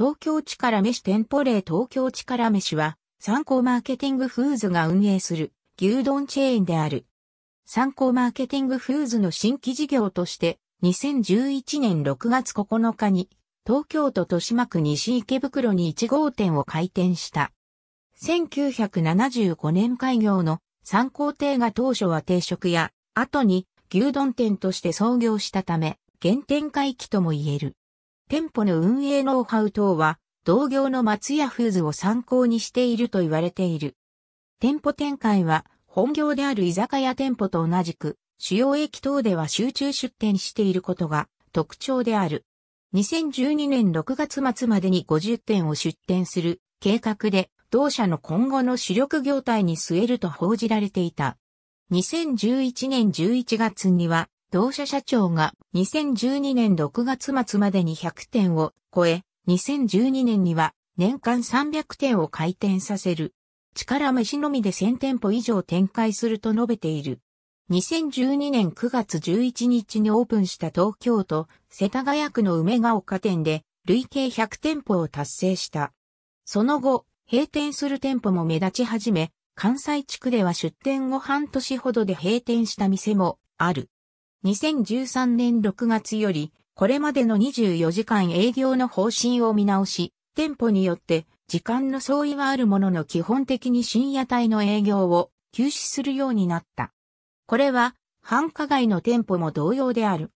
東京力飯店舗例東京力飯は、参考マーケティングフーズが運営する牛丼チェーンである。参考マーケティングフーズの新規事業として、2011年6月9日に、東京都豊島区西池袋に1号店を開店した。1975年開業の参考亭が当初は定食屋、後に牛丼店として創業したため、原点回帰とも言える。店舗の運営ノウハウ等は、同業の松屋フーズを参考にしていると言われている。店舗展開は、本業である居酒屋店舗と同じく、主要駅等では集中出店していることが特徴である。2012年6月末までに50店を出店する計画で、同社の今後の主力業態に据えると報じられていた。2011年11月には、同社社長が2012年6月末までに100点を超え、2012年には年間300点を開店させる。力飯のみで1000店舗以上展開すると述べている。2012年9月11日にオープンした東京都世田谷区の梅ヶ丘店で累計100店舗を達成した。その後、閉店する店舗も目立ち始め、関西地区では出店後半年ほどで閉店した店もある。2013年6月より、これまでの24時間営業の方針を見直し、店舗によって時間の相違はあるものの基本的に深夜帯の営業を休止するようになった。これは繁華街の店舗も同様である。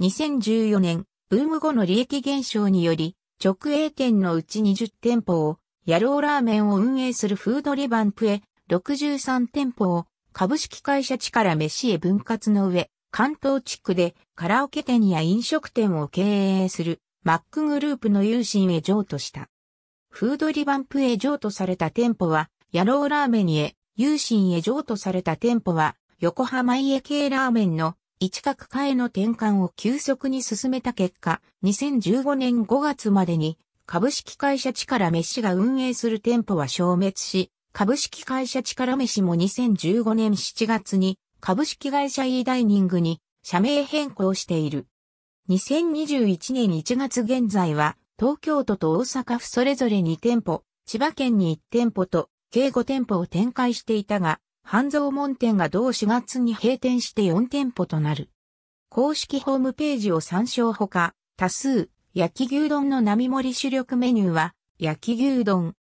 2014年、ブーム後の利益減少により、直営店のうち20店舗を、野郎ラーメンを運営するフードリバンプへ63店舗を株式会社地から飯へ分割の上、関東地区でカラオケ店や飲食店を経営するマックグループの有心へ譲渡した。フードリバンプへ譲渡された店舗は、ヤローラーメンへ、有心へ譲渡された店舗は、横浜家系ラーメンの一角替への転換を急速に進めた結果、2015年5月までに株式会社力飯が運営する店舗は消滅し、株式会社力飯も2015年7月に株式会社 e ダイニングに社名変更している。2021年1月現在は、東京都と大阪府それぞれ2店舗、千葉県に1店舗と、計5店舗を展開していたが、半蔵門店が同4月に閉店して4店舗となる。公式ホームページを参照ほか、多数、焼き牛丼の並盛り主力メニューは、焼き牛丼。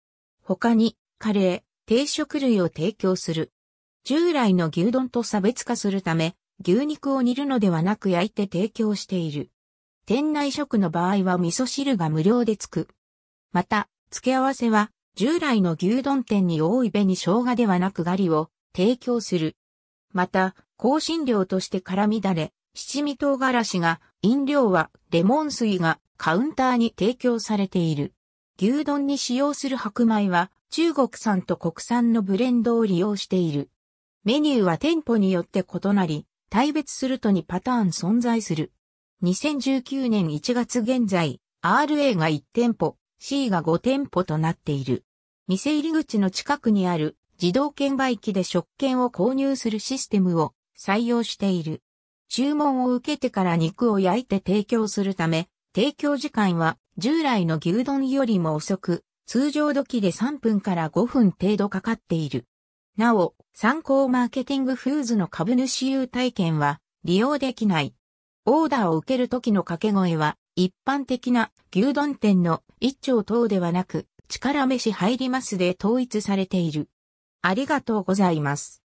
他に、カレー、定食類を提供する。従来の牛丼と差別化するため、牛肉を煮るのではなく焼いて提供している。店内食の場合は味噌汁が無料でつく。また、付け合わせは、従来の牛丼店に多いべに生姜ではなくガリを提供する。また、香辛料として辛みだれ、七味唐辛子が、飲料はレモン水がカウンターに提供されている。牛丼に使用する白米は中国産と国産のブレンドを利用している。メニューは店舗によって異なり、対別するとにパターン存在する。2019年1月現在、RA が1店舗、C が5店舗となっている。店入り口の近くにある自動券売機で食券を購入するシステムを採用している。注文を受けてから肉を焼いて提供するため、提供時間は従来の牛丼よりも遅く、通常時で3分から5分程度かかっている。なお、参考マーケティングフーズの株主優待券は利用できない。オーダーを受ける時の掛け声は、一般的な牛丼店の一丁等ではなく、力飯入りますで統一されている。ありがとうございます。